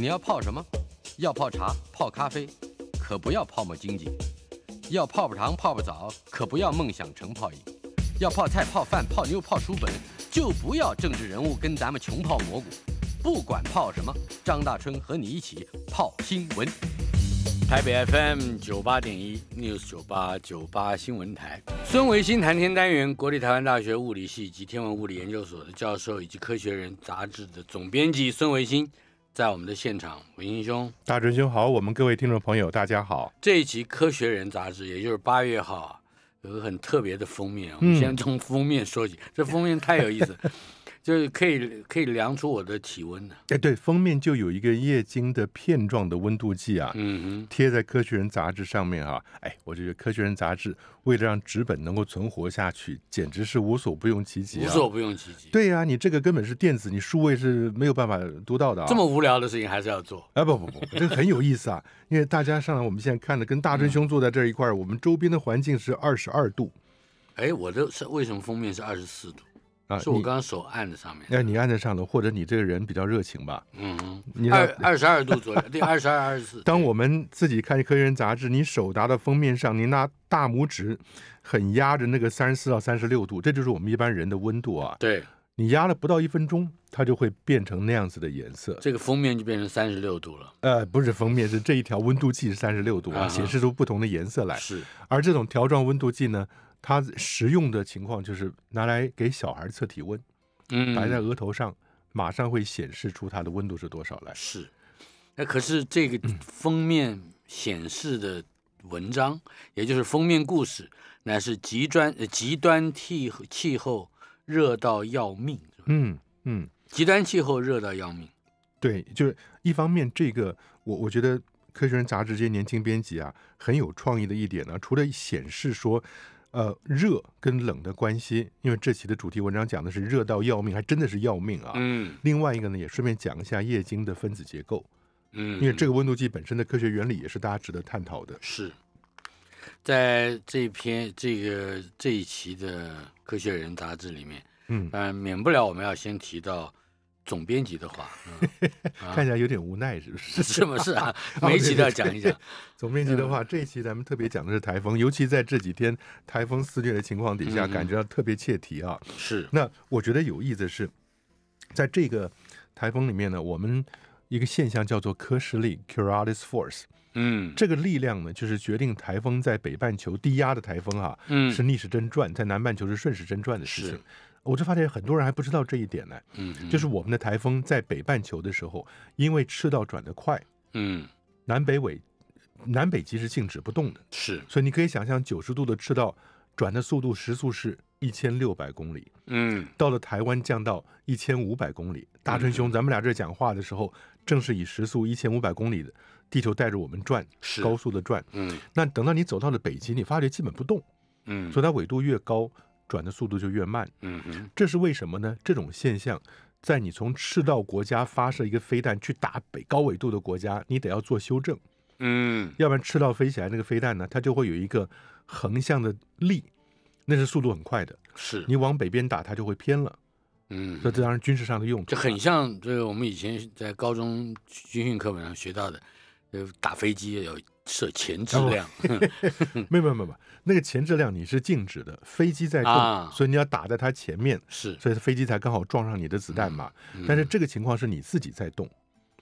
你要泡什么？要泡茶、泡咖啡，可不要泡沫经济；要泡泡糖、泡泡澡，可不要梦想成泡影；要泡菜、泡饭、泡妞、泡书本，就不要政治人物跟咱们穷泡蘑菇。不管泡什么，张大春和你一起泡新闻。台北 FM 九八点一 News 九八九八新闻台，孙维新谈天单元，国立台湾大学物理系及天文物理研究所的教授，以及科学人杂志的总编辑孙维新。在我们的现场，文英兄、大准兄好，我们各位听众朋友，大家好。这一期《科学人》杂志，也就是八月号，有个很特别的封面，我们先从封面说起。这封面太有意思。就是可以可以量出我的体温的。哎，对，封面就有一个液晶的片状的温度计啊，嗯哼，贴在《科学人》杂志上面啊。哎，我觉得《科学人》杂志为了让纸本能够存活下去，简直是无所不用其极。无所不用其极。对呀，你这个根本是电子，你数位是没有办法读到的。这么无聊的事情还是要做。哎，不不不，这很有意思啊，因为大家上来我们现在看的，跟大真兄坐在这一块，我们周边的环境是二十二度。哎，我的是为什么封面是二十四度？啊，是我刚刚手按在上面。哎，你按在上头，或者你这个人比较热情吧？嗯，你二二十二度左右，对，二十二二十四。当我们自己看一科人》杂志，你手拿到封面上，你拿大拇指，很压着那个三十四到三十六度，这就是我们一般人的温度啊。对，你压了不到一分钟，它就会变成那样子的颜色。这个封面就变成三十六度了。呃，不是封面，是这一条温度计三十六度啊，显示出不同的颜色来。是。而这种条状温度计呢？它实用的情况就是拿来给小孩测体温，嗯，摆在额头上，马上会显示出它的温度是多少来。是。那可是这个封面显示的文章，也就是封面故事，那是极端极端气气候热到要命。嗯嗯。极端气候热到要命。对，就是一方面这个我我觉得《科学人》杂志这些年轻编辑啊，很有创意的一点呢，除了显示说。呃，热跟冷的关系，因为这期的主题文章讲的是热到要命，还真的是要命啊。嗯，另外一个呢，也顺便讲一下液晶的分子结构，嗯，因为这个温度计本身的科学原理也是大家值得探讨的。是在这篇这个这一期的《科学人》杂志里面，嗯，免不了我们要先提到。总编辑的话，看起来有点无奈，是不是？是不是啊。每期都要讲一讲。总编辑的话，这一期咱们特别讲的是台风，尤其在这几天台风肆虐的情况底下，感觉到特别切题啊。是。那我觉得有意思的是，在这个台风里面呢，我们一个现象叫做科氏力 c u r i o l i s force）。嗯。这个力量呢，就是决定台风在北半球低压的台风啊，嗯，是逆时针转；在南半球是顺时针转的事情。我就发现很多人还不知道这一点呢。嗯。就是我们的台风在北半球的时候，因为赤道转得快，嗯，南北纬、南北极是静止不动的。是。所以你可以想象，九十度的赤道转的速度时速是一千六百公里。嗯。到了台湾降到一千五百公里。大春兄，咱们俩这讲话的时候，正是以时速一千五百公里的地球带着我们转，是高速的转。嗯。那等到你走到了北极，你发觉基本不动。嗯。所以它纬度越高。转的速度就越慢，嗯嗯，这是为什么呢？这种现象，在你从赤道国家发射一个飞弹去打北高纬度的国家，你得要做修正，嗯，要不然赤道飞起来那个飞弹呢，它就会有一个横向的力，那是速度很快的，是你往北边打它就会偏了，嗯，这这当然军事上的用，这很像这个我们以前在高中军训课本上学到的。呃，打飞机要射前质量，没有没有没有，那个前质量你是静止的，飞机在动，所以你要打在它前面是，所以飞机才刚好撞上你的子弹嘛。但是这个情况是你自己在动，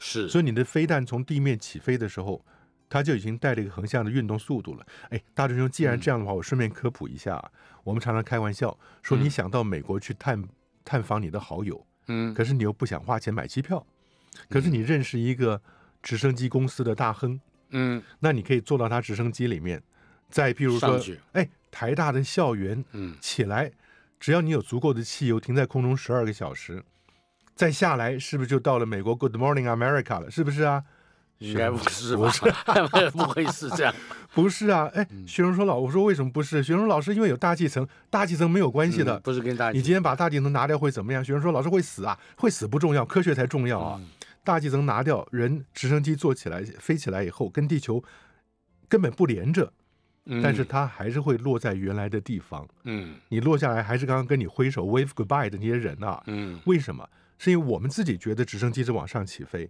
是，所以你的飞弹从地面起飞的时候，它就已经带着一个横向的运动速度了。哎，大师兄，既然这样的话，我顺便科普一下，我们常常开玩笑说，你想到美国去探探访你的好友，嗯，可是你又不想花钱买机票，可是你认识一个。直升机公司的大亨，嗯，那你可以坐到他直升机里面，再譬如说，哎，台大的校园，嗯，起来，只要你有足够的汽油，停在空中十二个小时，再下来，是不是就到了美国？Good morning America 了，是不是啊？应该不是吧？不会是这样，不是啊？哎，学生说老，我说为什么不是？学生老师因为有大气层，大气层没有关系的，不是跟大？你今天把大气层拿掉会怎么样？学生说老师会死啊，会死不重要，科学才重要啊。大气层拿掉，人直升机坐起来飞起来以后，跟地球根本不连着，但是它还是会落在原来的地方。嗯，你落下来还是刚刚跟你挥手 wave goodbye 的那些人呐。嗯，为什么？是因为我们自己觉得直升机是往上起飞，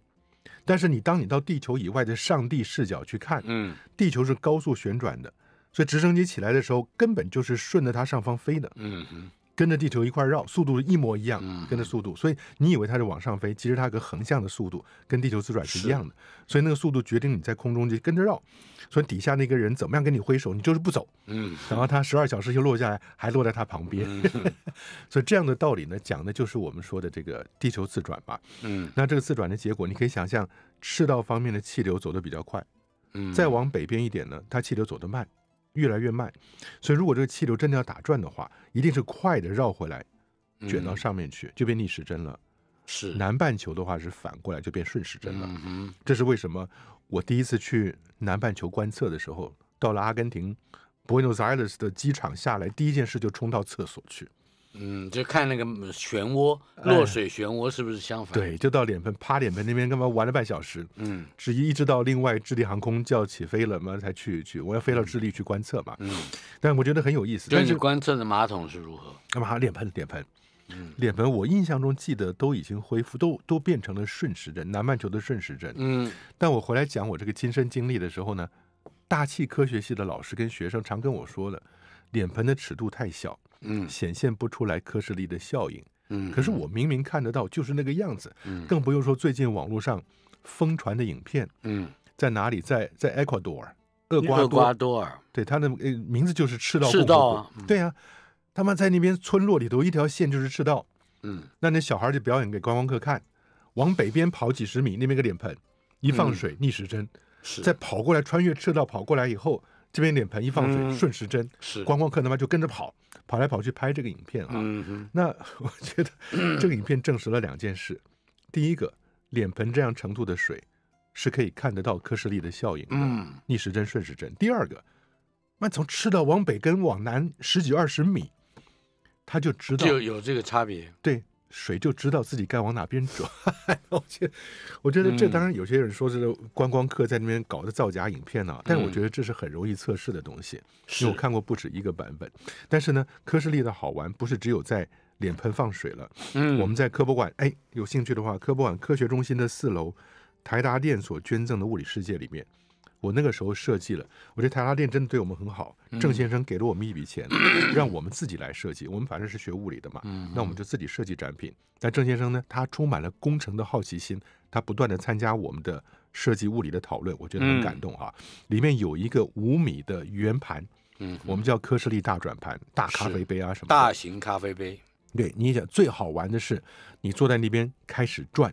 但是你当你到地球以外的上帝视角去看，嗯，地球是高速旋转的，所以直升机起来的时候根本就是顺着它上方飞的。嗯跟着地球一块绕，速度一模一样，跟着速度，所以你以为它是往上飞，其实它个横向的速度跟地球自转是一样的，所以那个速度决定你在空中就跟着绕，所以底下那个人怎么样跟你挥手，你就是不走，嗯，然后他十二小时就落下来，还落在他旁边，所以这样的道理呢，讲的就是我们说的这个地球自转吧，嗯，那这个自转的结果，你可以想象，赤道方面的气流走得比较快，嗯，再往北边一点呢，它气流走得慢。越来越慢，所以如果这个气流真的要打转的话，一定是快的绕回来，卷到上面去，就变逆时针了。是南半球的话是反过来就变顺时针了。这是为什么？我第一次去南半球观测的时候，到了阿根廷 Buenos Aires 的机场下来，第一件事就冲到厕所去。嗯，就看那个漩涡，落水漩涡是不是相反？对，就到脸盆，趴脸盆那边干嘛玩了半小时？嗯，直一直到另外智利航空就要起飞了嘛，才去去，我要飞到智利去观测嘛。嗯，但我觉得很有意思。真是观测的马桶是如何？干嘛脸盆的脸盆？嗯，脸盆我印象中记得都已经恢复，都都变成了顺时针，南半球的顺时针。嗯，但我回来讲我这个亲身经历的时候呢，大气科学系的老师跟学生常跟我说了，脸盆的尺度太小。嗯，显现不出来科士力的效应。嗯，可是我明明看得到，就是那个样子。嗯，更不用说最近网络上疯传的影片。嗯，在哪里？在在厄瓜多尔。厄瓜多尔。对，他的名字就是赤道。赤道。对呀，他们在那边村落里头，一条线就是赤道。嗯，那那小孩就表演给观光客看，往北边跑几十米，那边个脸盆一放水，逆时针，再跑过来穿越赤道，跑过来以后。这边脸盆一放水，顺时针，是观光客他妈就跟着跑，跑来跑去拍这个影片啊。那 我觉得 这个影片证实了两件事：第一个，脸盆这样程度的水是可以看得到科氏力的效应的，逆时针、顺时针；第二个，那从赤道往北跟往南十几二十米，他就知道就有这个差别。对。水就知道自己该往哪边转？我觉得，我觉得这当然有些人说是观光客在那边搞的造假影片呢。但是我觉得这是很容易测试的东西，因为我看过不止一个版本。但是呢，科士力的好玩不是只有在脸盆放水了。嗯，我们在科博馆，哎，有兴趣的话，科博馆科学中心的四楼台达店所捐赠的物理世界里面。我那个时候设计了，我觉得台拉店真的对我们很好。郑先生给了我们一笔钱，让我们自己来设计。我们反正是学物理的嘛，那我们就自己设计展品。但郑先生呢，他充满了工程的好奇心，他不断的参加我们的设计物理的讨论，我觉得很感动哈。里面有一个五米的圆盘，嗯，我们叫科士力大转盘、大咖啡杯啊什么，大型咖啡杯。对你讲，最好玩的是，你坐在那边开始转，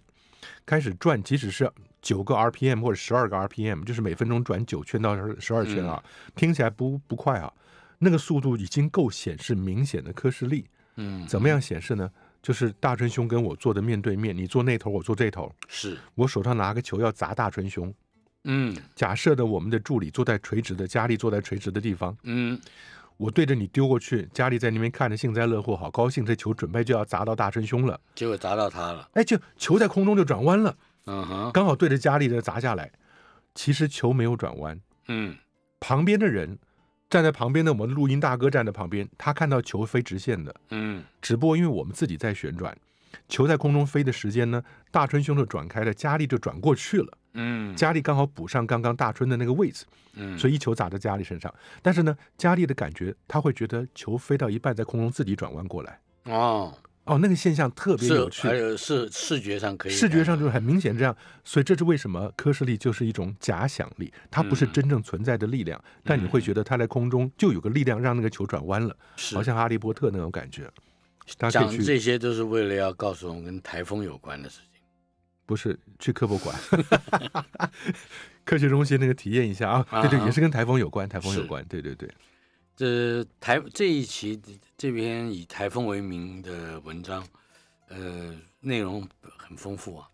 开始转，即使是。九个 RPM 或者十二个 RPM，就是每分钟转九圈到十十二圈啊，听起来不不快啊，那个速度已经够显示明显的科氏力。嗯，怎么样显示呢？就是大春兄跟我坐的面对面，你坐那头，我坐这头。是。我手上拿个球要砸大春兄。嗯。假设的我们的助理坐在垂直的，佳丽坐在垂直的地方。嗯。我对着你丢过去，佳丽在那边看着幸灾乐祸，好高兴，这球准备就要砸到大春兄了，结果砸到他了。哎，就球在空中就转弯了。刚好对着佳丽的砸下来，其实球没有转弯。嗯，旁边的人站在旁边的，我们录音大哥站在旁边，他看到球飞直线的。嗯，只不过因为我们自己在旋转，球在空中飞的时间呢，大春兄就转开了，佳丽就转过去了。嗯，佳丽刚好补上刚刚大春的那个位置。嗯，所以一球砸在佳丽身上，但是呢，佳丽的感觉他会觉得球飞到一半在空中自己转弯过来。哦。哦，那个现象特别有趣，还有视视觉上可以，视觉上就是很明显这样，所以这是为什么科氏力就是一种假想力，它不是真正存在的力量，但你会觉得它在空中就有个力量让那个球转弯了，好像哈利波特那种感觉。讲这些都是为了要告诉我们跟台风有关的事情，不是去科普馆，科学中心那个体验一下啊，对对，也是跟台风有关，台风有关，对对对。这台这一期这篇以台风为名的文章，呃，内容很丰富啊。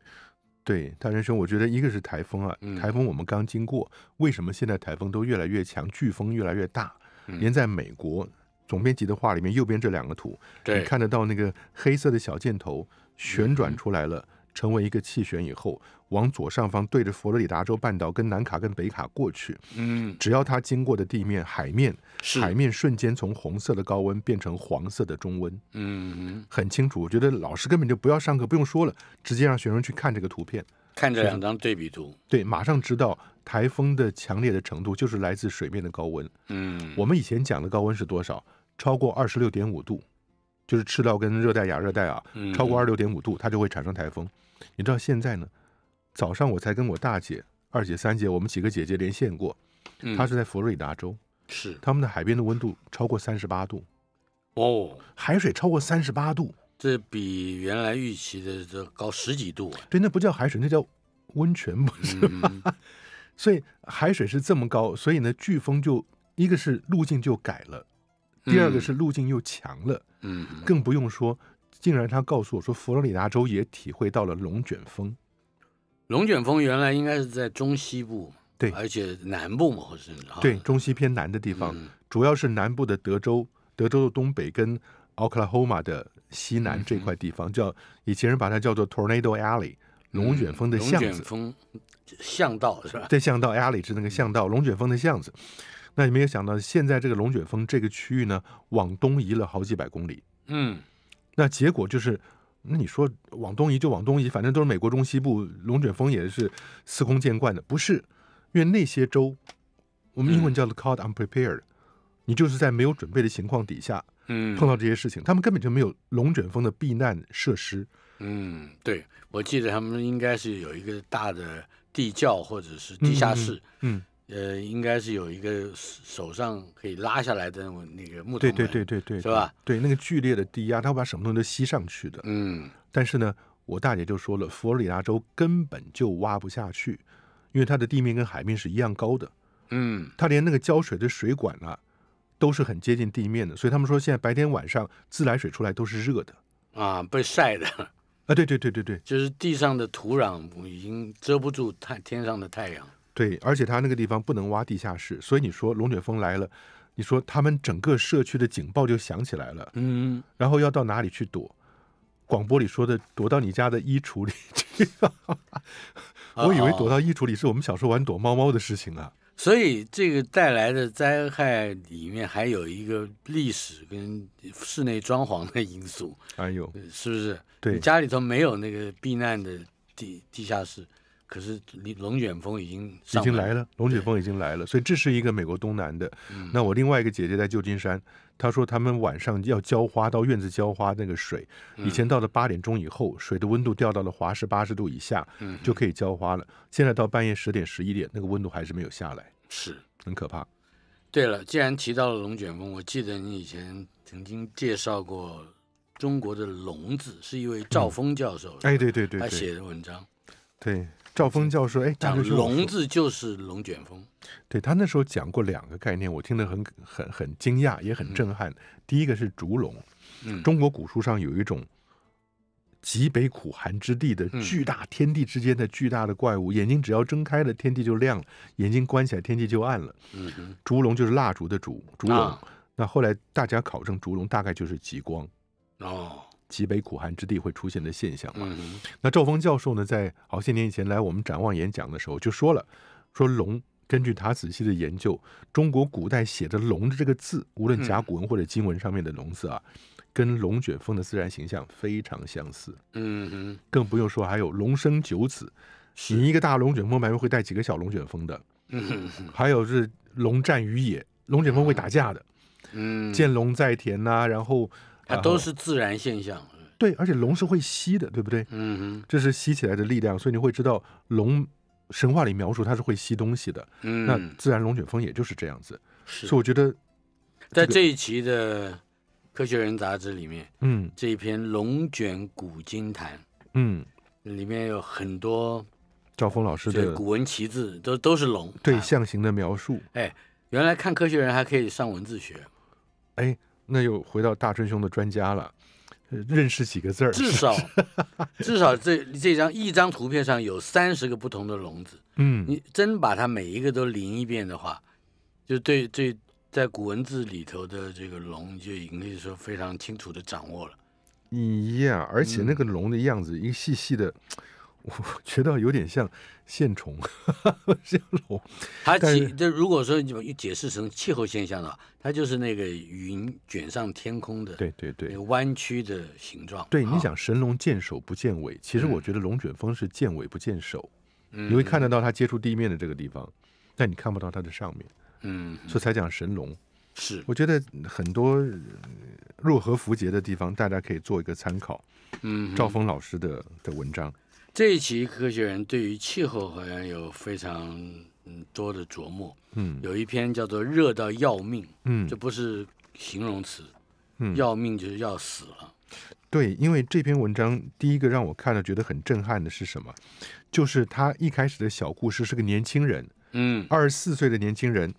对，大人生，我觉得一个是台风啊，台风我们刚经过，为什么现在台风都越来越强，飓风越来越大？连在美国，总编辑的话里面右边这两个图，你看得到那个黑色的小箭头旋转出来了。成为一个气旋以后，往左上方对着佛罗里达州半岛跟南卡跟北卡过去，嗯，只要它经过的地面、海面、海面瞬间从红色的高温变成黄色的中温，嗯，很清楚。我觉得老师根本就不要上课，不用说了，直接让学生去看这个图片，看这两张对比图，对，马上知道台风的强烈的程度就是来自水面的高温。嗯，我们以前讲的高温是多少？超过二十六点五度，就是赤道跟热带亚热带啊，超过二六点五度，它就会产生台风。你知道现在呢？早上我才跟我大姐、二姐、三姐，我们几个姐姐连线过，她是在佛瑞达州，是他们的海边的温度超过三十八度，哦，海水超过三十八度，这比原来预期的这高十几度啊。对，那不叫海水，那叫温泉，不是吗？所以海水是这么高，所以呢，飓风就一个是路径就改了，第二个是路径又强了，嗯，更不用说。竟然他告诉我说，佛罗里达州也体会到了龙卷风。龙卷风原来应该是在中西部，对，而且南部嘛，是对，中西偏南的地方，主要是南部的德州，德州的东北跟奥克拉 m a 的西南这块地方，叫以前人把它叫做 “Tornado Alley” 龙卷风的巷子、巷道是吧？在巷道 alley 是那个巷道，龙卷风的巷子。那你没有想到，现在这个龙卷风这个区域呢，往东移了好几百公里。嗯。那结果就是，那你说往东移就往东移，反正都是美国中西部，龙卷风也是司空见惯的。不是因为那些州，我们英文叫做 caught unprepared，你就是在没有准备的情况底下，嗯，碰到这些事情，他们根本就没有龙卷风的避难设施。嗯，对，我记得他们应该是有一个大的地窖或者是地下室，嗯。呃，应该是有一个手上可以拉下来的那种那个木头，对对对对对，是吧？对，那个剧烈的低压，它会把什么东西都吸上去的。嗯。但是呢，我大姐就说了，佛罗里达州根本就挖不下去，因为它的地面跟海面是一样高的。嗯。它连那个浇水的水管啊，都是很接近地面的，所以他们说现在白天晚上自来水出来都是热的。啊，被晒的。啊，对对对对对。就是地上的土壤已经遮不住太天上的太阳。对，而且他那个地方不能挖地下室，所以你说龙卷风来了，你说他们整个社区的警报就响起来了，嗯，然后要到哪里去躲？广播里说的躲到你家的衣橱里去。我以为躲到衣橱里是我们小时候玩躲猫猫的事情啊。所以这个带来的灾害里面还有一个历史跟室内装潢的因素。哎呦，是不是？对，家里头没有那个避难的地地下室。可是龙卷风已经已经来了，龙卷风已经来了，所以这是一个美国东南的。那我另外一个姐姐在旧金山，她说他们晚上要浇花，到院子浇花，那个水以前到了八点钟以后，水的温度掉到了华氏八十度以下，就可以浇花了。现在到半夜十点十一点，那个温度还是没有下来，是很可怕。对了，既然提到了龙卷风，我记得你以前曾经介绍过中国的龙子，是一位赵峰教授，哎，对对对，他写的文章，对。赵峰教授，哎，但龙子就是龙卷风，对他那时候讲过两个概念，我听得很很很惊讶，也很震撼。第一个是烛龙，中国古书上有一种极北苦寒之地的巨大天地之间的巨大的怪物，眼睛只要睁开了，天地就亮了；眼睛关起来，天地就暗了。嗯，烛龙就是蜡烛的烛，烛龙。那后来大家考证，烛龙大概就是极光。哦。极北苦寒之地会出现的现象嘛？那赵峰教授呢，在好些年以前来我们展望演讲的时候就说了，说龙根据他仔细的研究，中国古代写的龙的这个字，无论甲骨文或者经文上面的龙字啊，跟龙卷风的自然形象非常相似。嗯哼，更不用说还有龙生九子，你一个大龙卷风边会带几个小龙卷风的。嗯哼，还有是龙战于野，龙卷风会打架的。嗯，见龙在田呐，然后。它都是自然现象，对，而且龙是会吸的，对不对？嗯哼，这是吸起来的力量，所以你会知道龙神话里描述它是会吸东西的。嗯，那自然龙卷风也就是这样子。是，所以我觉得，在这一期的《科学人》杂志里面，嗯，这一篇《龙卷古今谈》，嗯，里面有很多赵峰老师的古文奇字，都都是龙对象形的描述。哎，原来看《科学人》还可以上文字学，哎。那又回到大春兄的专家了，认识几个字儿？至少，至少这这张一张图片上有三十个不同的笼子。嗯，你真把它每一个都临一遍的话，就对对，在古文字里头的这个“龙”，就经可以说非常清楚的掌握了。一呀，而且那个龙的样子，一个细细的。我觉得有点像线虫，像龙。它其这如果说你解释成气候现象话，它就是那个云卷上天空的，对对对，弯曲的形状。对你讲神龙见首不见尾，其实我觉得龙卷风是见尾不见首。嗯，你会看得到它接触地面的这个地方，但你看不到它的上面。嗯，所以才讲神龙。是，我觉得很多若合符节的地方，大家可以做一个参考。嗯，赵峰老师的的文章。这一期科学人对于气候好像有非常多的琢磨，嗯，有一篇叫做“热到要命”，嗯，这不是形容词，嗯，要命就是要死了。对，因为这篇文章第一个让我看了觉得很震撼的是什么？就是他一开始的小故事是个年轻人，嗯，二十四岁的年轻人，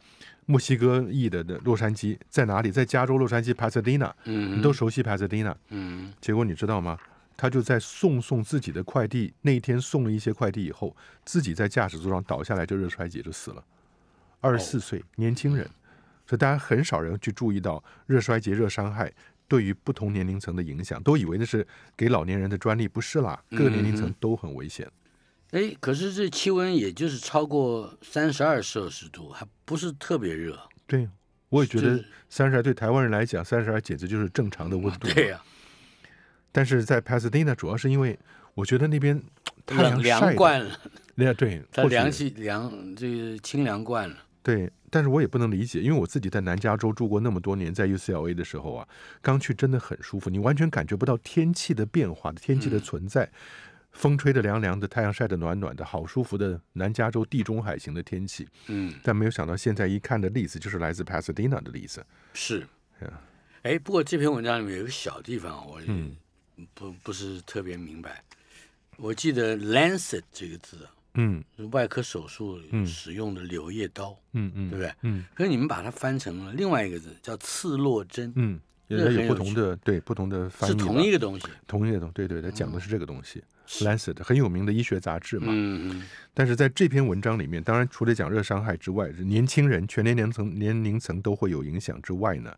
墨西哥裔的的洛杉矶在哪里？在加州洛杉矶帕 e 蒂 a 嗯，你都熟悉帕 e 蒂 a 嗯，结果你知道吗？他就在送送自己的快递那一天送了一些快递以后，自己在驾驶座上倒下来就热衰竭就死了，二十四岁年轻人，所以大家很少人去注意到热衰竭热伤害对于不同年龄层的影响，都以为那是给老年人的专利，不是啦，各年龄层都很危险。哎，可是这气温也就是超过三十二摄氏度，还不是特别热。对，我也觉得三十二对台湾人来讲，三十二简直就是正常的温度。对呀。但是在 Pasadena 主要是因为我觉得那边太凉惯了，那 对，它凉气凉，这清凉惯了。对，但是我也不能理解，因为我自己在南加州住过那么多年，在 UCLA 的时候啊，刚去真的很舒服，你完全感觉不到天气的变化的天气的存在，风吹的凉凉的，太阳晒的暖暖的，好舒服的南加州地中海型的天气。嗯，但没有想到现在一看的例子就是来自 Pasadena 的例子。是，哎，不过这篇文章里面有个小地方，我嗯。不不是特别明白，我记得 “lancet” 这个字，嗯，外科手术使用的柳叶刀，嗯嗯，对不对？嗯，可是你们把它翻成了另外一个字，叫“刺络针”，嗯，也有不同的对不同的翻译，是同一个东西，同一个东，对对他讲的是这个东西，“lancet” 很有名的医学杂志嘛，嗯嗯。但是在这篇文章里面，当然除了讲热伤害之外，年轻人全年龄层年龄层都会有影响之外呢，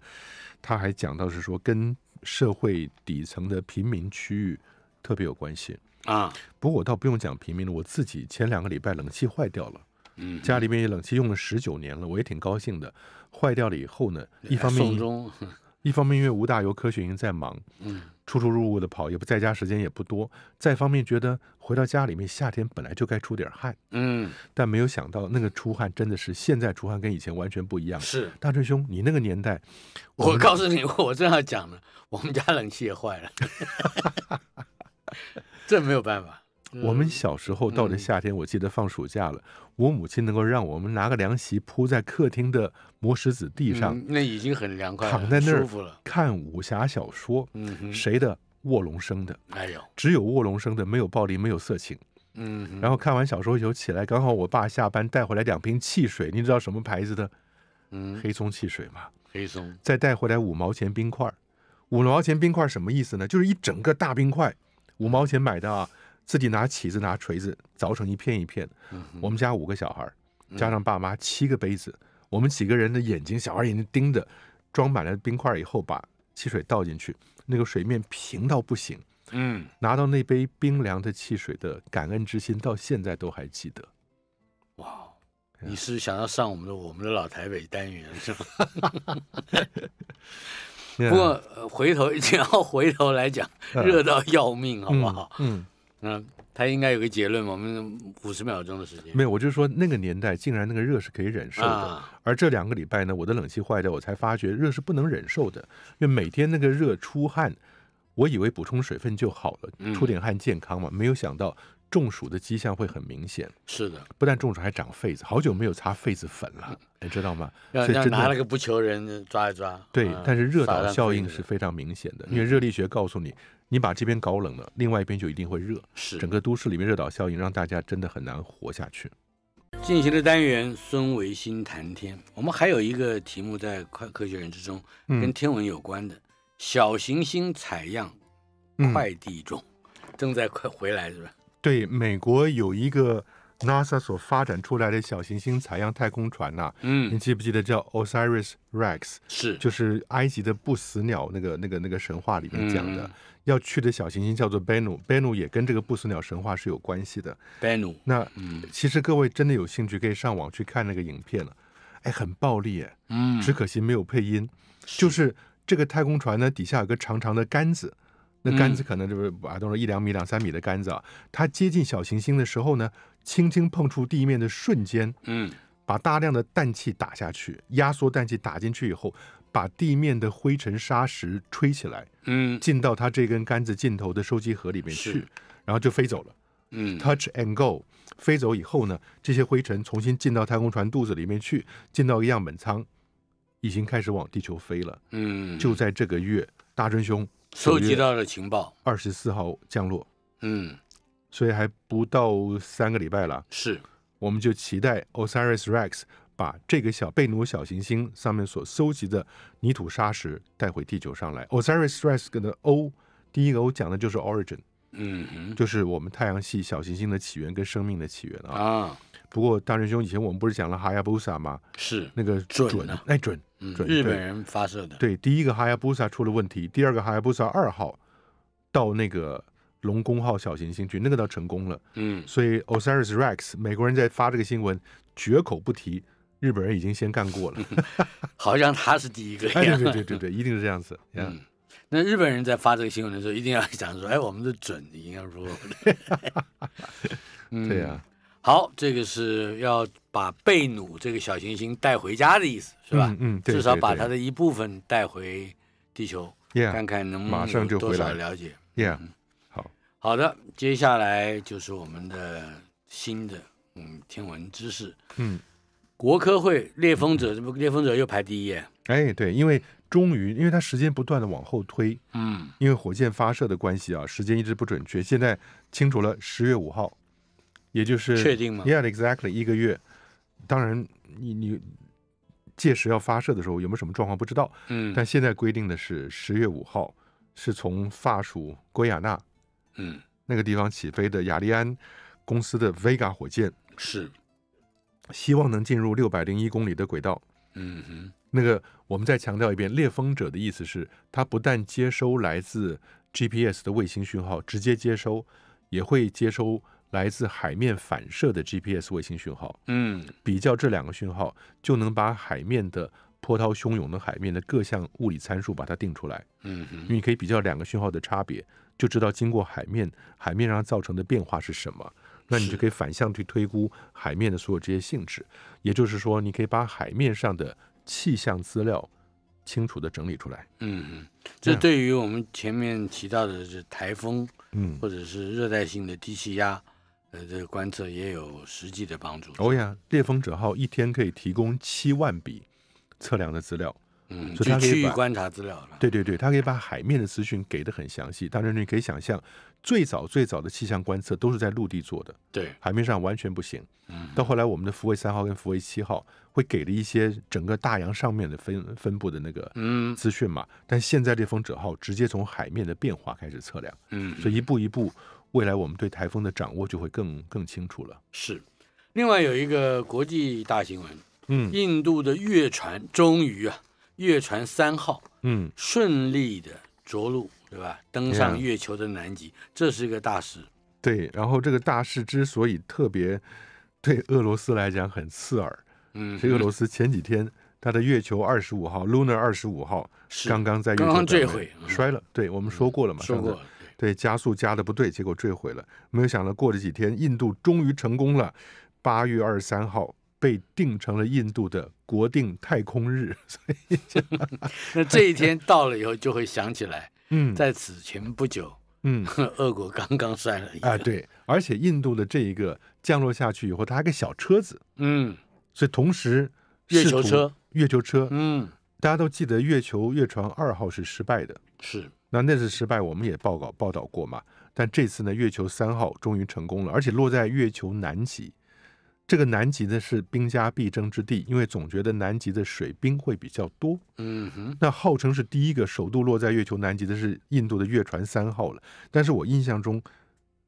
他还讲到是说跟。社会底层的平民区域，特别有关系啊。不过我倒不用讲平民了，我自己前两个礼拜冷气坏掉了，嗯，家里面也冷气用了十九年了，我也挺高兴的。坏掉了以后呢，一方面，一方面因为吴大猷科学营在忙，嗯。出出入入的跑，也不在家，时间也不多。再方面觉得回到家里面，夏天本来就该出点汗，嗯，但没有想到那个出汗真的是现在出汗跟以前完全不一样。是大春兄，你那个年代，我告诉你，我正要讲呢，我们家冷气也坏了，这没有办法。我们小时候到了夏天，我记得放暑假了，我母亲能够让我们拿个凉席铺在客厅的磨石子地上，那已经很凉快了，躺在那儿舒服了。看武侠小说，谁的卧龙生的？哎呦，只有卧龙生的，没有暴力，没有色情。嗯。然后看完小说以后起来，刚好我爸下班带回来两瓶汽水，你知道什么牌子的？嗯，黑松汽水嘛。黑松。再带回来五毛钱冰块五毛钱冰块什么意思呢？就是一整个大冰块，五毛钱买的啊。自己拿起子拿锤子凿成一片一片。我们家五个小孩，加上爸妈七个杯子，我们几个人的眼睛、小孩眼睛盯着，装满了冰块以后，把汽水倒进去，那个水面平到不行。嗯，拿到那杯冰凉的汽水的感恩之心，到现在都还记得。哇，你是想要上我们的我们的老台北单元是吗？不过回头定要回头来讲，热到要命，好不好？嗯。嗯，他应该有个结论。我们五十秒钟的时间，没有，我就说那个年代竟然那个热是可以忍受的，而这两个礼拜呢，我的冷气坏掉，我才发觉热是不能忍受的。因为每天那个热出汗，我以为补充水分就好了，出点汗健康嘛，没有想到中暑的迹象会很明显。是的，不但中暑还长痱子，好久没有擦痱子粉了，你知道吗？要要拿那个不求人抓一抓。对，但是热岛效应是非常明显的，因为热力学告诉你。你把这边搞冷了，另外一边就一定会热。是整个都市里面热岛效应，让大家真的很难活下去。进行的单元孙维新谈天，我们还有一个题目在快科学人之中跟天文有关的小行星采样快递中，正在快回来是吧？对，美国有一个。NASA 所发展出来的小行星采样太空船呐，嗯，你记不记得叫 Osiris-Rex？是，就是埃及的不死鸟那个那个那个神话里面讲的，要去的小行星叫做 Bennu，Bennu 也跟这个不死鸟神话是有关系的。Bennu，那其实各位真的有兴趣可以上网去看那个影片了，哎，很暴力哎，嗯，只可惜没有配音。是，就是这个太空船呢，底下有个长长的杆子，那杆子可能就是啊，都是一两米、两三米的杆子啊，它接近小行星的时候呢。轻轻碰触地面的瞬间，嗯，把大量的氮气打下去，压缩氮气打进去以后，把地面的灰尘沙石吹起来，嗯，进到它这根杆子尽头的收集盒里面去，然后就飞走了，嗯，Touch and Go，飞走以后呢，这些灰尘重新进到太空船肚子里面去，进到样本舱，已经开始往地球飞了，嗯，就在这个月，大真兄收集到了情报，二十四号降落，嗯。所以还不到三个礼拜了，是，我们就期待 Osiris-Rex 把这个小贝努小行星上面所收集的泥土沙石带回地球上来。Osiris-Rex 的 O，第一个 O 讲的就是 origin，嗯，就是我们太阳系小行星的起源跟生命的起源啊。啊，不过大仁兄，以前我们不是讲了 Hayabusa 吗？是，那个准，哎，准，日本人发射的。对，第一个 Hayabusa 出了问题，第二个 Hayabusa 二号到那个。龙宫号小行星去那个倒成功了，嗯，所以 Osiris-Rex 美国人在发这个新闻，绝口不提日本人已经先干过了，好像他是第一个呀。对对对对对，一定是这样子。嗯，那日本人在发这个新闻的时候，一定要讲说，哎，我们是准，应该说。对呀。好，这个是要把贝努这个小行星带回家的意思是吧？嗯，至少把它的一部分带回地球，看看能不能回来了解。Yeah。好的，接下来就是我们的新的嗯天文知识嗯，国科会猎风者这不猎风者又排第一哎对，因为终于因为它时间不断的往后推嗯，因为火箭发射的关系啊，时间一直不准确，现在清楚了十月五号，也就是确定吗？Yeah exactly 一个月，当然你你届时要发射的时候有没有什么状况不知道嗯，但现在规定的是十月五号是从法属圭亚那。嗯，那个地方起飞的亚利安公司的 Vega 火箭是，希望能进入六百零一公里的轨道。嗯哼，那个我们再强调一遍，猎风者的意思是它不但接收来自 GPS 的卫星讯号，直接接收，也会接收来自海面反射的 GPS 卫星讯号。嗯，比较这两个讯号，就能把海面的波涛汹涌的海面的各项物理参数把它定出来。嗯哼，因为你可以比较两个讯号的差别。就知道经过海面，海面上造成的变化是什么，那你就可以反向去推估海面的所有这些性质，也就是说，你可以把海面上的气象资料清楚的整理出来。嗯，这对于我们前面提到的这台风，嗯，或者是热带性的低气压，呃，这个观测也有实际的帮助。欧呀，猎风者号一天可以提供七万笔测量的资料。所以他可以观察资料了，对对对，他可以把海面的资讯给的很详细。当然，你可以想象，最早最早的气象观测都是在陆地做的，对，海面上完全不行。到后来，我们的福卫三号跟福卫七号会给了一些整个大洋上面的分分布的那个嗯资讯嘛。但现在这风者号直接从海面的变化开始测量，嗯，所以一步一步，未来我们对台风的掌握就会更更清楚了。是。另外有一个国际大新闻，嗯，印度的月船终于啊。月船三号，嗯，顺利的着陆，对吧？登上月球的南极，这是一个大事。对，然后这个大事之所以特别对俄罗斯来讲很刺耳，嗯，是俄罗斯前几天它的月球二十五号 （Lunar 二十五号）刚刚在月球上刚刚坠毁，摔了。对我们说过了嘛？说过。对，加速加的不对，结果坠毁了。没有想到过了几天，印度终于成功了，八月二十三号。被定成了印度的国定太空日，所以 那这一天到了以后，就会想起来。嗯，在此前不久，嗯，俄国刚刚摔了一跤。对，而且印度的这一个降落下去以后，它还个小车子。嗯，所以同时月球车，月球车。嗯，大家都记得月球月船二号是失败的，是那那次失败我们也报告报道过嘛？但这次呢，月球三号终于成功了，而且落在月球南极。这个南极呢是兵家必争之地，因为总觉得南极的水冰会比较多。嗯哼，那号称是第一个首度落在月球南极的是印度的月船三号了。但是我印象中，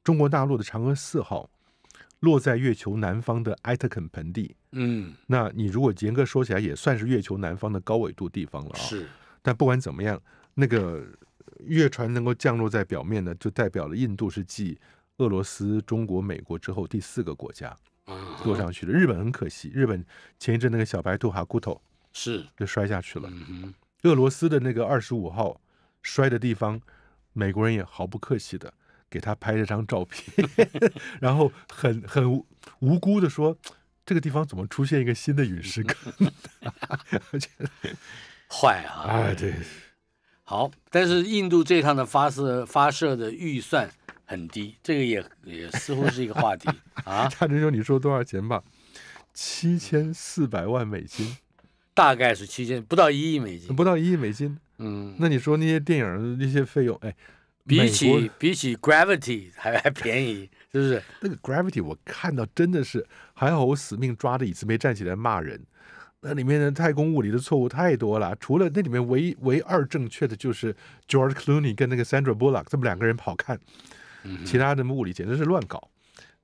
中国大陆的嫦娥四号落在月球南方的艾特肯盆地。嗯，那你如果严格说起来，也算是月球南方的高纬度地方了啊。是，但不管怎么样，那个月船能够降落在表面呢，就代表了印度是继俄罗斯、中国、美国之后第四个国家。坐上去了。日本很可惜，日本前一阵那个小白兔哈古头是就摔下去了。嗯、俄罗斯的那个二十五号摔的地方，美国人也毫不客气的给他拍了张照片，然后很很无辜的说：“这个地方怎么出现一个新的陨石坑？”，坏啊！哎，对，好，但是印度这趟的发射发射的预算。很低，这个也也似乎是一个话题啊，大师兄，你说多少钱吧？七千四百万美金，大概是七千不到一亿美金，不到一亿美金，嗯，那你说那些电影那些费用，哎，比起比起 Gravity 还还便宜，是不是？那个 Gravity 我看到真的是还好，我死命抓着椅子没站起来骂人，那里面的太空物理的错误太多了，除了那里面唯唯二正确的就是 George Clooney 跟那个 Sandra Bullock 这么两个人好看。其他的物理简直是乱搞，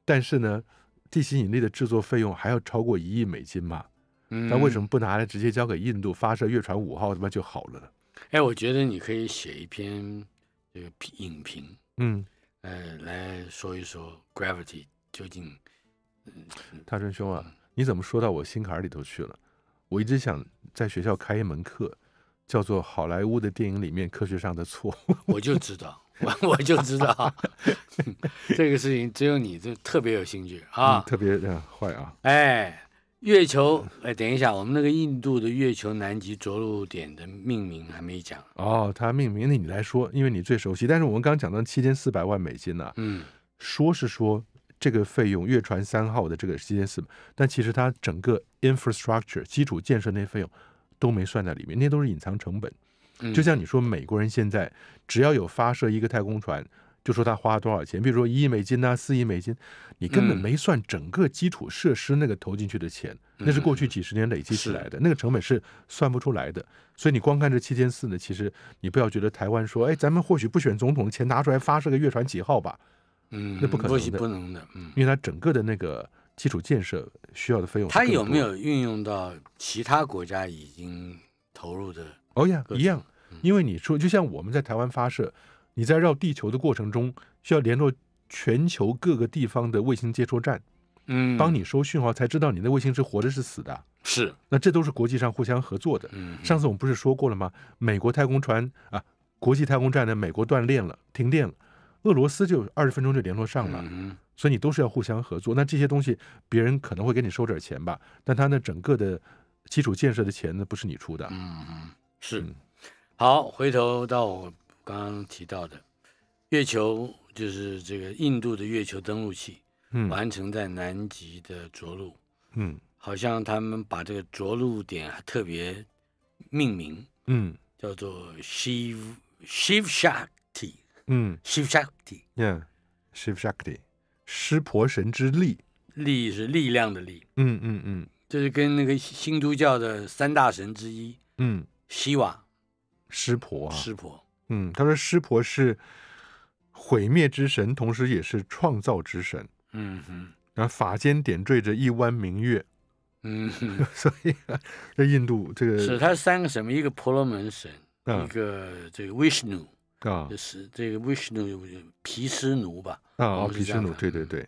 但是呢，地心引力的制作费用还要超过一亿美金吧？那为什么不拿来直接交给印度发射月船五号，他妈就好了呢？哎，我觉得你可以写一篇这个影评，嗯，呃，来说一说 Gravity 究竟。大春兄啊，你怎么说到我心坎里头去了？我一直想在学校开一门课，叫做好莱坞的电影里面科学上的错。我就知道。我就知道 这个事情，只有你这特别有兴趣啊，特别坏啊！哎，月球，哎，等一下，我们那个印度的月球南极着陆点的命名还没讲哦。它命名那你来说，因为你最熟悉。但是我们刚讲到七千四百万美金了，嗯，说是说这个费用，月船三号的这个七千四，但其实它整个 infrastructure 基础建设那些费用都没算在里面，那都是隐藏成本。就像你说，美国人现在只要有发射一个太空船，就说他花了多少钱，比如说一亿美金呐，四亿美金，你根本没算整个基础设施那个投进去的钱，那是过去几十年累积起来的，那个成本是算不出来的。所以你光看这七千四呢，其实你不要觉得台湾说，哎，咱们或许不选总统，钱拿出来发射个月船几号吧，嗯，那不可能的，不能的，嗯，因为它整个的那个基础建设需要的费用，它有没有运用到其他国家已经投入的？哦呀，一样，因为你说就像我们在台湾发射，你在绕地球的过程中需要联络全球各个地方的卫星接收站，嗯，帮你收讯号才知道你的卫星是活着是死的。是，那这都是国际上互相合作的。上次我们不是说过了吗？美国太空船啊，国际太空站呢，美国断电了，停电了，俄罗斯就二十分钟就联络上了，所以你都是要互相合作。那这些东西别人可能会给你收点钱吧，但他那整个的基础建设的钱呢，不是你出的。嗯嗯。是，好，回头到我刚刚提到的月球，就是这个印度的月球登陆器完成在南极的着陆，嗯，好像他们把这个着陆点还特别命名，嗯，叫做 Shiv Shivshakti，嗯，Shivshakti，yeah，Shivshakti，湿婆神之力，力是力量的力，嗯嗯嗯，这是跟那个新都教的三大神之一，嗯。希瓦，湿婆啊，湿婆，嗯，他说湿婆是毁灭之神，同时也是创造之神，嗯哼，然后法间点缀着一弯明月，嗯，所以在印度这个是他三个神，一个婆罗门神，一个这个 Vishnu 啊，是这个 Vishnu 皮湿奴吧，啊，皮湿奴，对对对，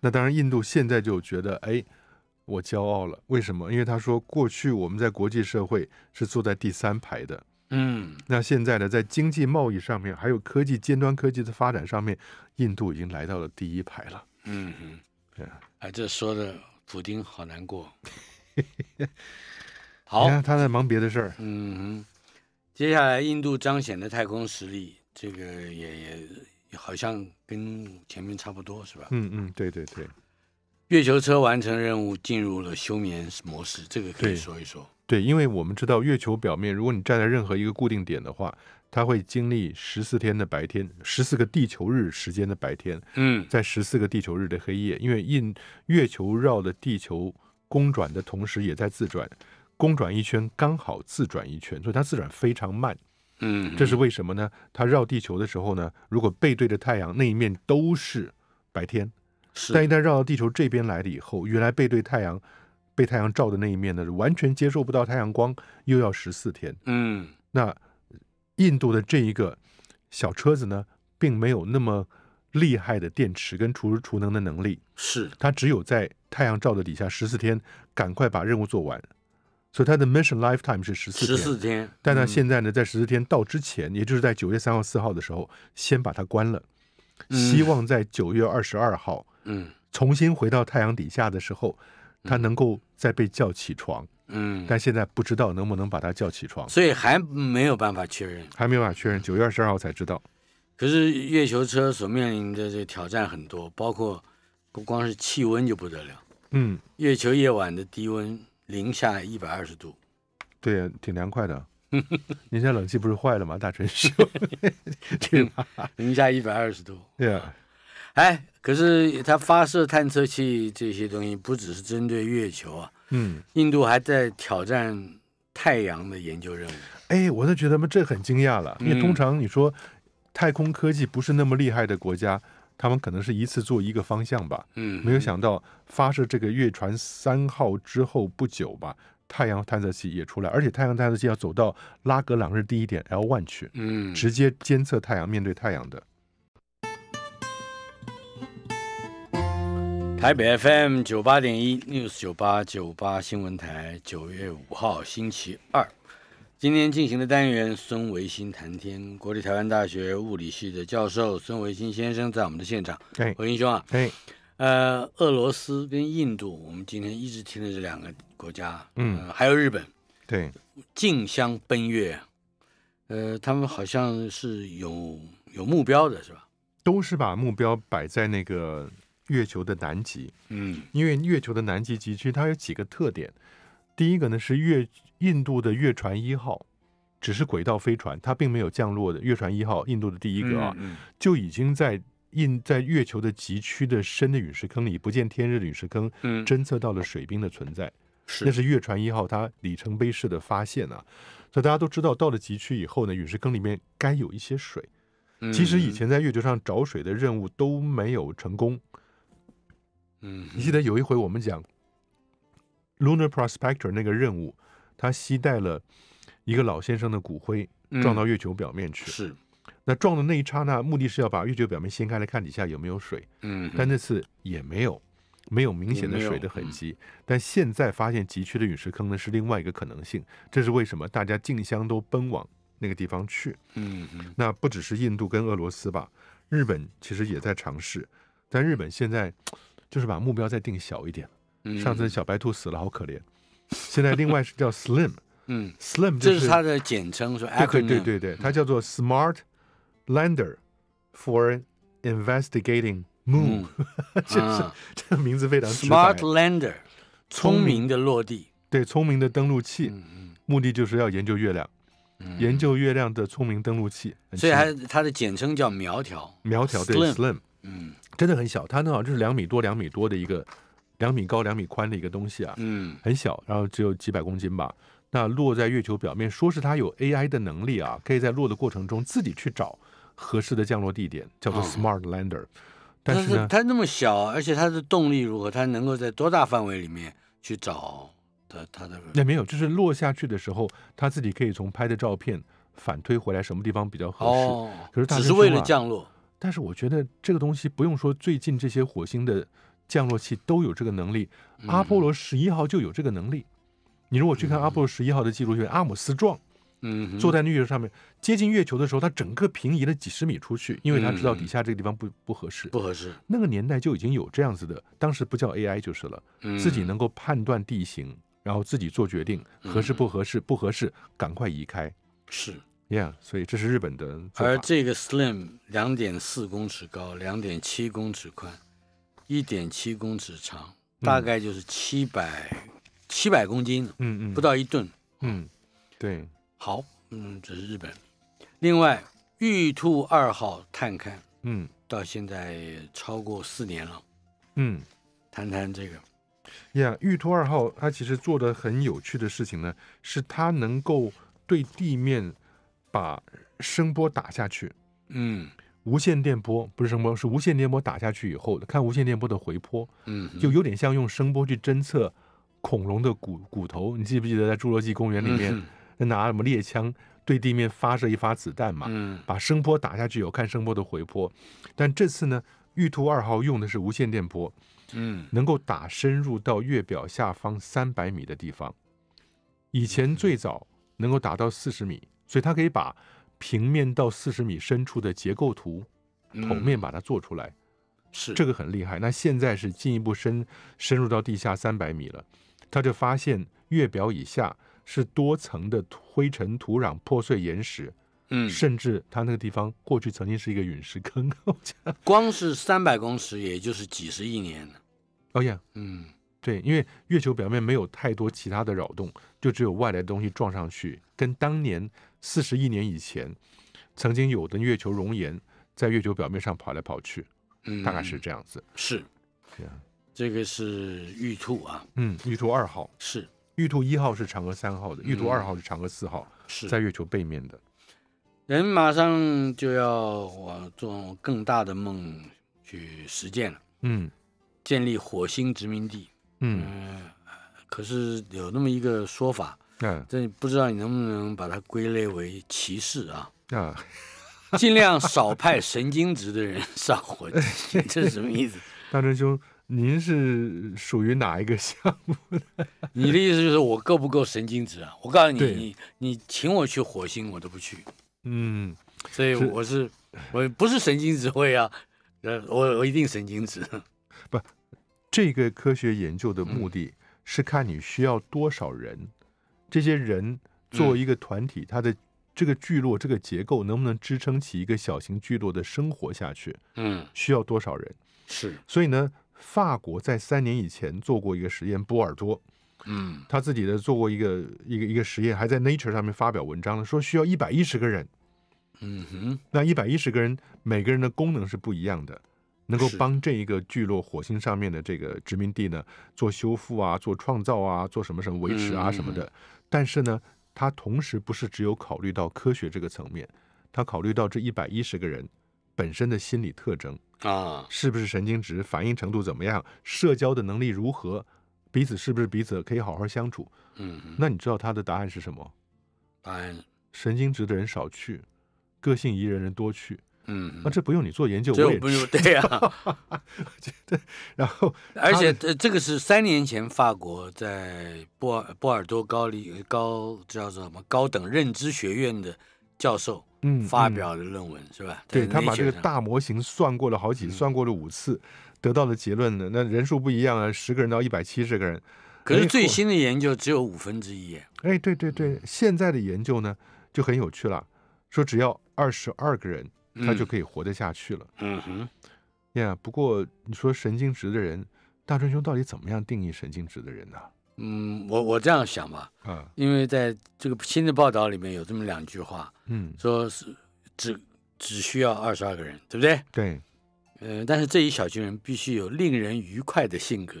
那当然印度现在就觉得哎。我骄傲了，为什么？因为他说过去我们在国际社会是坐在第三排的，嗯，那现在呢，在经济贸易上面，还有科技尖端科技的发展上面，印度已经来到了第一排了，嗯嗯，哎，这说的普丁好难过，好，他在忙别的事儿，嗯嗯，接下来印度彰显的太空实力，这个也也好像跟前面差不多，是吧？嗯嗯，对对对。月球车完成任务，进入了休眠模式，这个可以说一说。对，因为我们知道月球表面，如果你站在任何一个固定点的话，它会经历十四天的白天，十四个地球日时间的白天。嗯，在十四个地球日的黑夜，因为印月球绕着地球公转的同时，也在自转，公转一圈刚好自转一圈，所以它自转非常慢。嗯，这是为什么呢？它绕地球的时候呢，如果背对着太阳那一面都是白天。但一旦绕到地球这边来了以后，原来背对太阳、被太阳照的那一面呢，完全接受不到太阳光，又要十四天。嗯，那印度的这一个小车子呢，并没有那么厉害的电池跟储储能的能力，是它只有在太阳照的底下十四天，赶快把任务做完。所以它的 mission lifetime 是十四十四天。但它现在呢，在十四天到之前，也就是在九月三号、四号的时候，先把它关了，希望在九月二十二号。嗯，重新回到太阳底下的时候，他能够再被叫起床。嗯，但现在不知道能不能把他叫起床，所以还没有办法确认。还没有办法确认，九月二十二号才知道。可是月球车所面临的这挑战很多，包括不光是气温就不得了。嗯，月球夜晚的低温零下一百二十度。对，挺凉快的。您家冷气不是坏了吗，大陈叔？对，零下一百二十度。对啊。哎，可是它发射探测器这些东西不只是针对月球啊，嗯，印度还在挑战太阳的研究任务。哎，我都觉得嘛，这很惊讶了，因为通常你说太空科技不是那么厉害的国家，他们可能是一次做一个方向吧，嗯，没有想到发射这个月船三号之后不久吧，太阳探测器也出来，而且太阳探测器要走到拉格朗日第一点 L1 去，嗯，直接监测太阳面对太阳的。台北 FM 九八点一，News 九八九八新闻台，九月五号，星期二。今天进行的单元，孙维新谈天。国立台湾大学物理系的教授孙维新先生在我们的现场。对，维新兄啊，对，呃，俄罗斯跟印度，我们今天一直听的这两个国家，嗯，还有日本，对，竞相奔月。呃，他们好像是有有目标的，是吧？都是把目标摆在那个。月球的南极，嗯，因为月球的南极极区它有几个特点，第一个呢是月印度的月船一号，只是轨道飞船，它并没有降落的。月船一号，印度的第一个啊，就已经在印在月球的极区的深的陨石坑里，不见天日的陨石坑，嗯，侦测到了水冰的存在，是那是月船一号它里程碑式的发现啊。所以大家都知道，到了极区以后呢，陨石坑里面该有一些水。其实以前在月球上找水的任务都没有成功。嗯，记得有一回我们讲 Lunar Prospector 那个任务，它携带了一个老先生的骨灰撞到月球表面去。是，那撞的那一刹那，目的是要把月球表面掀开来看底下有没有水。嗯，但那次也没有，没有明显的水的痕迹。但现在发现急区的陨石坑呢，是另外一个可能性。这是为什么大家竞相都奔往那个地方去？嗯，那不只是印度跟俄罗斯吧，日本其实也在尝试。但日本现在。就是把目标再定小一点。上次小白兔死了，好可怜。现在另外是叫 Slim，嗯，Slim 这是它的简称，说对对对，它叫做 Smart Lander for Investigating Moon，就 是这个名字非常 Smart Lander，聪明的落地，对，聪明的登陆器，目的就是要研究月亮，研究月亮的聪明登陆器，所以它它的简称叫苗条，苗条对 Slim。嗯，真的很小，它呢，就是两米多、两米多的一个，两米高、两米宽的一个东西啊。嗯，很小，然后只有几百公斤吧。那落在月球表面，说是它有 AI 的能力啊，可以在落的过程中自己去找合适的降落地点，叫做 Smart Lander。但是它那么小，而且它的动力如何？它能够在多大范围里面去找它？它的那没有，就是落下去的时候，它自己可以从拍的照片反推回来什么地方比较合适。哦，可是只是为了降落。但是我觉得这个东西不用说，最近这些火星的降落器都有这个能力，阿波罗十一号就有这个能力。你如果去看阿波罗十一号的记录，就是阿姆斯壮，嗯，坐在月球上面接近月球的时候，他整个平移了几十米出去，因为他知道底下这个地方不不合适，不合适。那个年代就已经有这样子的，当时不叫 AI 就是了，自己能够判断地形，然后自己做决定，合适不合适，不合适赶快移开。是。Yeah，所以这是日本的。而这个 slim 两点四公尺高，两点七公尺宽，一点七公尺长，大概就是七百七百公斤，嗯嗯，不到一吨，嗯，对，好，嗯，这是日本。另外，玉兔二号探勘，嗯，到现在超过四年了，嗯，谈谈这个，Yeah，玉兔二号它其实做的很有趣的事情呢，是它能够对地面。把声波打下去，嗯，无线电波不是声波，是无线电波打下去以后看无线电波的回波，嗯，就有点像用声波去侦测恐龙的骨骨头。你记不记得在《侏罗纪公园》里面，拿什么猎枪对地面发射一发子弹嘛？嗯，把声波打下去，有看声波的回波。但这次呢，玉兔二号用的是无线电波，嗯，能够打深入到月表下方三百米的地方。以前最早能够打到四十米。所以它可以把平面到四十米深处的结构图，剖面把它做出来，是这个很厉害。那现在是进一步深深入到地下三百米了，它就发现月表以下是多层的灰尘、土壤、破碎岩石，嗯，甚至它那个地方过去曾经是一个陨石坑。光是三百公尺，也就是几十亿年呢。哦，耶，嗯，对，因为月球表面没有太多其他的扰动，就只有外来东西撞上去，跟当年。四十亿年以前，曾经有的月球熔岩在月球表面上跑来跑去，嗯，大概是这样子。是，对啊，这个是玉兔啊，嗯，玉兔二号是玉兔一号是嫦娥三号的，玉兔二号是嫦娥四号，是在月球背面的。人马上就要往做更大的梦去实践了，嗯，建立火星殖民地，嗯，可是有那么一个说法。嗯，这不知道你能不能把它归类为歧视啊？啊，尽量少派神经质的人上火星，这是什么意思？大真兄，您是属于哪一个项目？你的意思就是我够不够神经质啊？我告诉你，你你请我去火星，我都不去。嗯，所以我是我不是神经质会啊？呃，我我一定神经质。不，这个科学研究的目的是看你需要多少人。这些人作为一个团体，他的这个聚落这个结构能不能支撑起一个小型聚落的生活下去？嗯，需要多少人？是。所以呢，法国在三年以前做过一个实验，波尔多，嗯，他自己的做过一个一个一个实验，还在 Nature 上面发表文章了，说需要一百一十个人。嗯哼。那一百一十个人，每个人的功能是不一样的。能够帮这一个聚落火星上面的这个殖民地呢做修复啊，做创造啊，做什么什么维持啊什么的。但是呢，他同时不是只有考虑到科学这个层面，他考虑到这一百一十个人本身的心理特征啊，是不是神经质，反应程度怎么样，社交的能力如何，彼此是不是彼此可以好好相处。嗯。那你知道他的答案是什么？答案：神经质的人少去，个性宜人，人多去。嗯，那这不用你做研究，这也不用对啊。对，然后 而且这这个是三年前法国在波尔波尔多高里高叫做什么高等认知学院的教授嗯发表的论文是吧？对他把这个大模型算过了好几，算过了五次，得到的结论呢，那人数不一样啊，十个人到一百七十个人。可是最新的研究只有五分之一。哎，对对对，现在的研究呢就很有趣了，说只要二十二个人。他就可以活得下去了。嗯哼，呀，不过你说神经质的人，大川兄到底怎么样定义神经质的人呢？嗯，我我这样想吧，啊，因为在这个新的报道里面有这么两句话，嗯，说是只只需要二十二个人，对不对？对，呃，但是这一小群人必须有令人愉快的性格。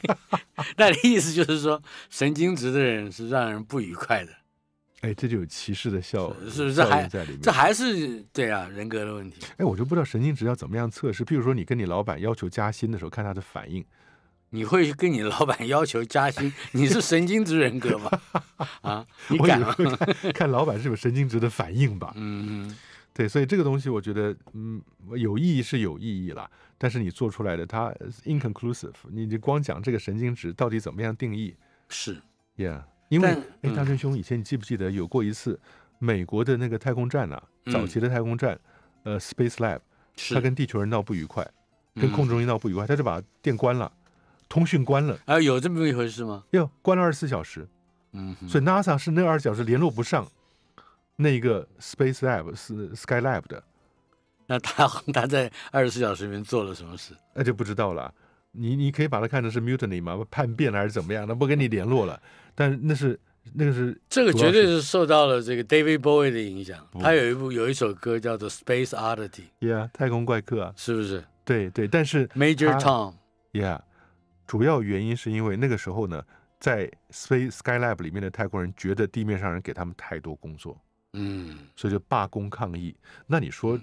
那的意思就是说，神经质的人是让人不愉快的。哎，这就有歧视的效效是在里面。这还是对啊，人格的问题。哎，我就不知道神经质要怎么样测试。譬如说，你跟你老板要求加薪的时候，看他的反应。你会跟你老板要求加薪？你是神经质人格吗？啊，你敢？看老板是不是神经质的反应吧。嗯嗯。对，所以这个东西，我觉得，嗯，有意义是有意义了，但是你做出来的它 inconclusive。你你光讲这个神经质到底怎么样定义？是。Yeah. 因为哎，大春兄，以前你记不记得有过一次美国的那个太空站呢？早期的太空站，呃，Space Lab，他跟地球人闹不愉快，跟控制中心闹不愉快，他就把电关了，通讯关了。啊，有这么一回事吗？哟，关了二十四小时。嗯。所以 NASA 是那二十四小时联络不上那个 Space Lab 是 Skylab 的。那他 他在二十四小时里面做了什么事？那就不知道了。你你可以把它看成是 mutiny 嘛，叛变还是怎么样？他不跟你联络了，但那是那个是这个绝对是受到了这个 David Bowie 的影响，他有一部有一首歌叫做 Space Oddity，yeah，太空怪客，啊，是不是？对对，但是 Major Tom，yeah，主要原因是因为那个时候呢，在 Space Skylab 里面的太空人觉得地面上人给他们太多工作，嗯，所以就罢工抗议。那你说？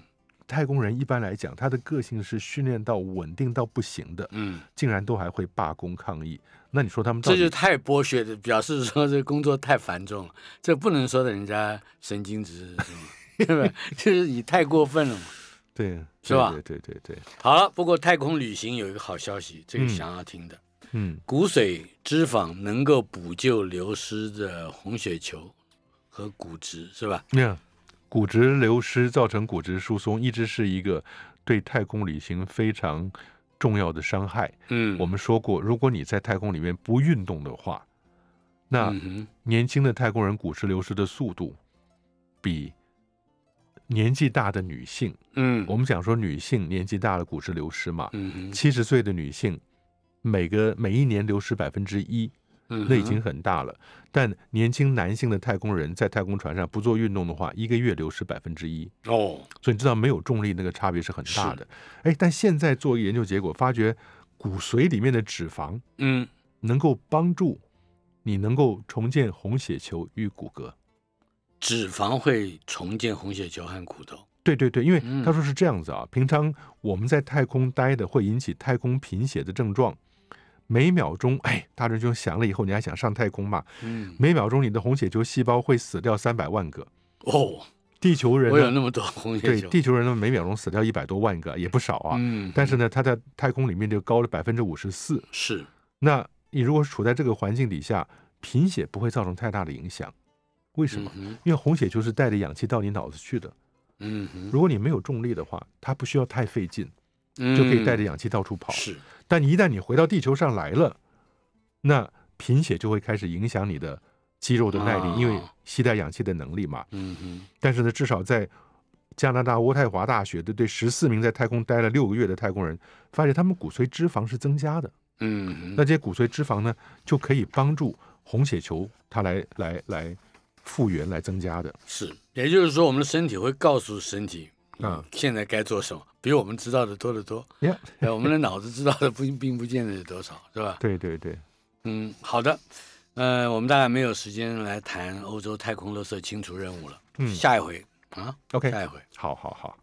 太空人一般来讲，他的个性是训练到稳定到不行的，嗯，竟然都还会罢工抗议，那你说他们这就太剥削的，表示说这工作太繁重了，这不能说的人家神经质是 吧？就是你太过分了嘛，对，是吧？对对对。好了，不过太空旅行有一个好消息，这个想要听的，嗯，骨髓脂肪能够补救流失的红血球和骨质，是吧？没有。骨质流失造成骨质疏松，一直是一个对太空旅行非常重要的伤害。嗯，我们说过，如果你在太空里面不运动的话，那年轻的太空人骨质流失的速度比年纪大的女性，嗯，我们讲说女性年纪大了骨质流失嘛，七十岁的女性每个每一年流失百分之一。那已经很大了，但年轻男性的太空人在太空船上不做运动的话，一个月流失百分之一哦。所以你知道没有重力那个差别是很大的。哎，但现在做研究结果，发觉骨髓里面的脂肪，嗯，能够帮助你能够重建红血球与骨骼。脂肪会重建红血球和骨头？对对对，因为他说是这样子啊，平常我们在太空待的会引起太空贫血的症状。每秒钟，哎，大壮兄想了以后，你还想上太空吗？嗯，每秒钟你的红血球细胞会死掉三百万个哦。地球人有那么多红血球，对，地球人呢每秒钟死掉一百多万个也不少啊。嗯，但是呢，他在太空里面就高了百分之五十四。是，那你如果处在这个环境底下，贫血不会造成太大的影响，为什么？因为红血球是带着氧气到你脑子去的。嗯，如果你没有重力的话，它不需要太费劲，就可以带着氧气到处跑。是。但一旦你回到地球上来了，那贫血就会开始影响你的肌肉的耐力，因为携带氧气的能力嘛。嗯但是呢，至少在加拿大渥太华大学的对十四名在太空待了六个月的太空人，发现他们骨髓脂肪是增加的。嗯。那这些骨髓脂肪呢，就可以帮助红血球它来来来复原来增加的。是。也就是说，我们的身体会告诉身体。嗯，现在该做什么，比我们知道的多得多。呀，我们的脑子知道的不，并不见得是多少，是吧？对对对，嗯，好的，呃，我们大概没有时间来谈欧洲太空垃圾清除任务了。嗯，下一回啊，OK，下一回，好好好。